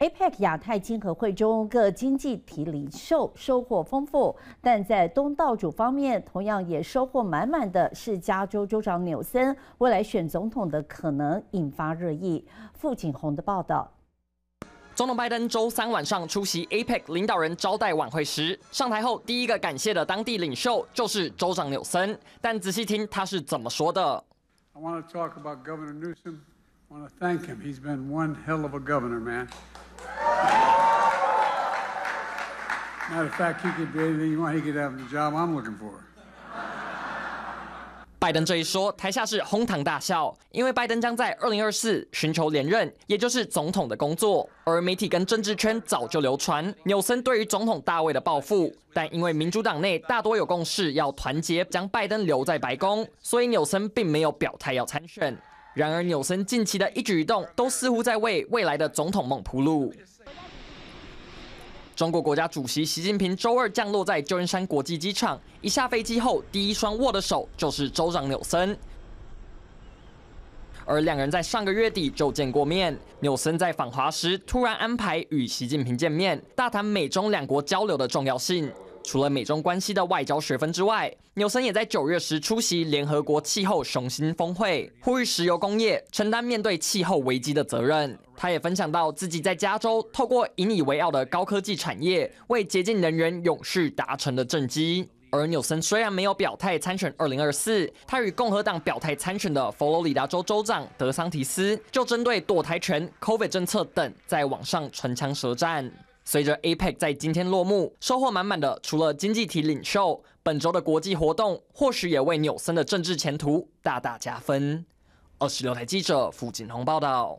APEC 亚太经合会中各经济体领袖收获丰富，但在东道主方面同样也收获满满的是加州州长纽森未来选总统的可能引发热议。付锦宏的报道：总统拜登周三晚上出席 APEC 领导人招待晚会时，上台后第一个感谢的当地领袖就是州长纽森，但仔细听他是怎么说的。拜登这一说，台下是哄堂大笑。因为拜登将在二零二四寻求连任，也就是总统的工作。而媒体跟政治圈早就流传，纽森对于总统大位的报复，但因为民主党内大多有共识要团结，将拜登留在白宫，所以纽森并没有表态要参选。然而，纽森近期的一举动，都似乎在为未来的总统梦铺路。中国国家主席习近平周二降落在旧金山国际机场，一下飞机后，第一双握的手就是州长纽森。而两人在上个月底就见过面。纽森在访华时突然安排与习近平见面，大谈美中两国交流的重要性。除了美中关系的外交学分之外，纽森也在九月时出席联合国气候雄心峰会，呼吁石油工业承担面对气候危机的责任。他也分享到自己在加州透过引以为傲的高科技产业为洁净能源永续达成的政绩。而纽森虽然没有表态参选2024，他与共和党表态参选的佛罗里达州州长德桑提斯就针对堕胎权、Covid 政策等在网上唇枪舌战。随着 APEC 在今天落幕，收获满满的除了经济体领袖，本周的国际活动或许也为纽森的政治前途大大加分。二十六台记者傅锦宏报道。